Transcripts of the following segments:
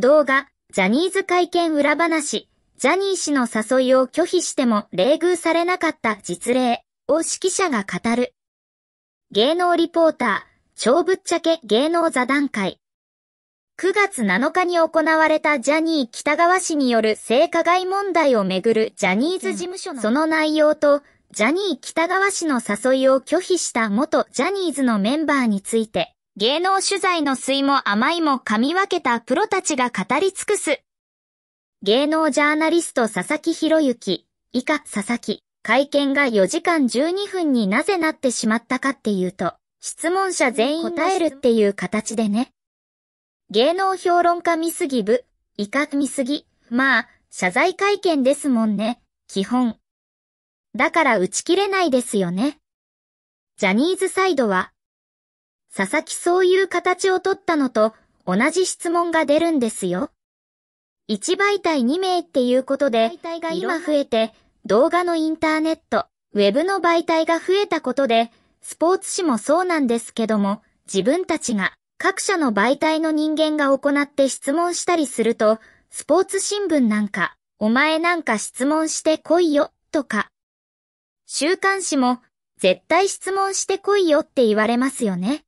動画、ジャニーズ会見裏話、ジャニー氏の誘いを拒否しても冷遇されなかった実例を指揮者が語る。芸能リポーター、超ぶっちゃけ芸能座談会。9月7日に行われたジャニー北川氏による性加害問題をめぐるジャニーズ事務所のその内容と、ジャニー北川氏の誘いを拒否した元ジャニーズのメンバーについて、芸能取材の水も甘いも噛み分けたプロたちが語り尽くす。芸能ジャーナリスト佐々木博之、以下佐々木、会見が4時間12分になぜなってしまったかっていうと、質問者全員答えるっていう形でね。芸能評論家見すぎ部、以下見すぎ、まあ、謝罪会見ですもんね、基本。だから打ち切れないですよね。ジャニーズサイドは、佐々木そういう形を取ったのと同じ質問が出るんですよ。1媒体2名っていうことで、体が今増えて、動画のインターネット、ウェブの媒体が増えたことで、スポーツ紙もそうなんですけども、自分たちが各社の媒体の人間が行って質問したりすると、スポーツ新聞なんか、お前なんか質問してこいよ、とか。週刊誌も、絶対質問してこいよって言われますよね。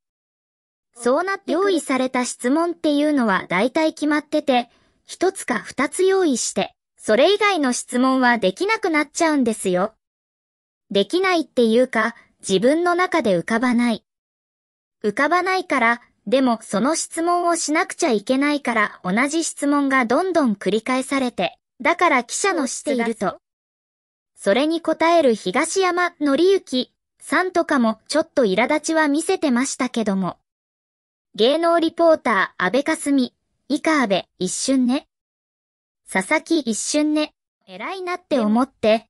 そうなって用意された質問っていうのは大体決まってて、一つか二つ用意して、それ以外の質問はできなくなっちゃうんですよ。できないっていうか、自分の中で浮かばない。浮かばないから、でもその質問をしなくちゃいけないから同じ質問がどんどん繰り返されて、だから記者のしていると。それに答える東山紀之さんとかもちょっと苛立ちは見せてましたけども。芸能リポーター、安倍かすみ、以下安倍、一瞬ね。佐々木一瞬ね、偉いなって思って。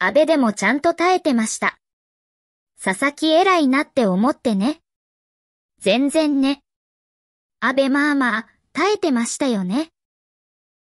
安倍でもちゃんと耐えてました。佐々木偉いなって思ってね。全然ね。安倍まあまあ、耐えてましたよね。